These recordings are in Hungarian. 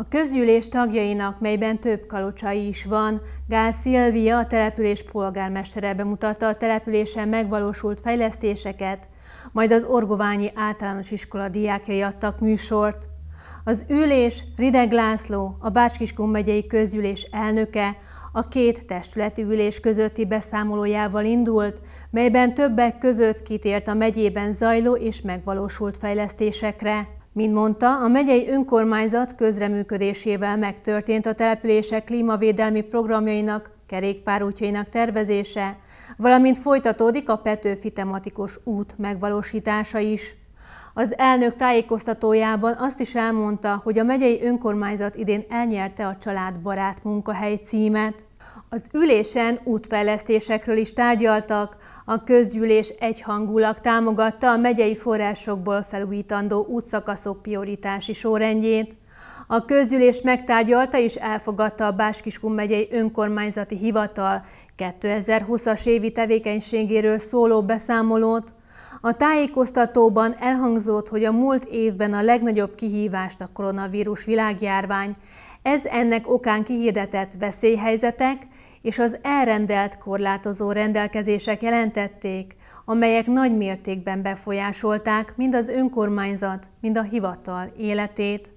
A közgyűlés tagjainak, melyben több kalocsai is van, Gál Szilvia, a település polgármestere bemutatta a településen megvalósult fejlesztéseket, majd az Orgoványi Általános Iskola diákjai adtak műsort. Az ülés Rideg László, a Bácskiskun megyei közgyűlés elnöke, a két testületi ülés közötti beszámolójával indult, melyben többek között kitért a megyében zajló és megvalósult fejlesztésekre. Mint mondta, a megyei önkormányzat közreműködésével megtörtént a települések klímavédelmi programjainak, kerékpárútjainak tervezése, valamint folytatódik a Petőfi tematikus út megvalósítása is. Az elnök tájékoztatójában azt is elmondta, hogy a megyei önkormányzat idén elnyerte a Családbarát munkahely címet. Az ülésen útfejlesztésekről is tárgyaltak, a közgyűlés egyhangulag támogatta a megyei forrásokból felújítandó útszakaszok prioritási sorrendjét. A közgyűlés megtárgyalta és elfogadta a Báskiskun megyei önkormányzati hivatal 2020-as évi tevékenységéről szóló beszámolót. A tájékoztatóban elhangzott, hogy a múlt évben a legnagyobb kihívást a koronavírus világjárvány, ez ennek okán kihirdetett veszélyhelyzetek és az elrendelt korlátozó rendelkezések jelentették, amelyek nagy mértékben befolyásolták mind az önkormányzat, mind a hivatal életét.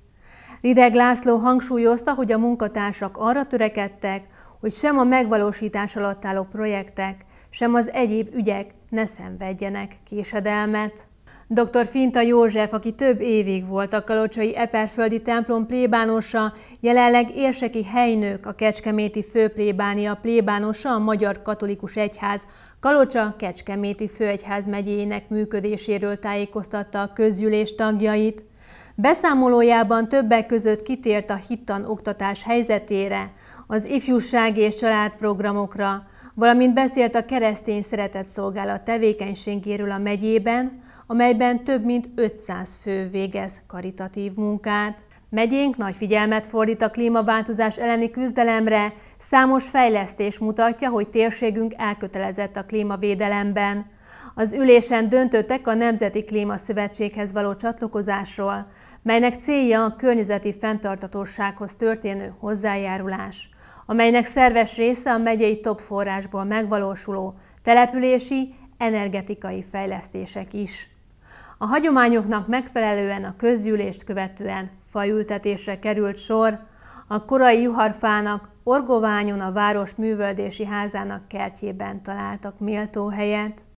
Rideg László hangsúlyozta, hogy a munkatársak arra törekedtek, hogy sem a megvalósítás alatt álló projektek, sem az egyéb ügyek ne szenvedjenek késedelmet. Dr. Finta József, aki több évig volt a Kalocsai Eperföldi templom plébánosa, jelenleg érseki helynök, a Kecskeméti főplébánia plébánosa a Magyar Katolikus Egyház, Kalocsa Kecskeméti Főegyház megyének működéséről tájékoztatta a közgyűlés tagjait. Beszámolójában többek között kitért a hittan oktatás helyzetére, az ifjúsági és családprogramokra, valamint beszélt a keresztény szeretett szolgálat tevékenységéről a megyében, amelyben több mint 500 fő végez karitatív munkát. Megyénk nagy figyelmet fordít a klímaváltozás elleni küzdelemre, számos fejlesztés mutatja, hogy térségünk elkötelezett a klímavédelemben. Az ülésen döntöttek a Nemzeti Klímaszövetséghez való csatlakozásról, melynek célja a környezeti fenntartatósághoz történő hozzájárulás amelynek szerves része a megyei top forrásból megvalósuló települési, energetikai fejlesztések is. A hagyományoknak megfelelően a közgyűlést követően fajültetésre került sor, a korai juharfának Orgoványon a város művöldési házának kertjében találtak méltó helyet.